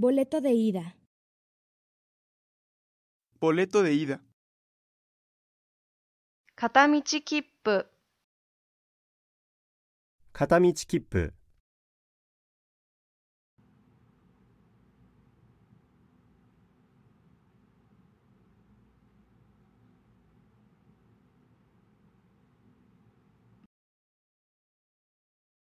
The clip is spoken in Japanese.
Boleto de ida. Boleto de ida. 片道切符片道切符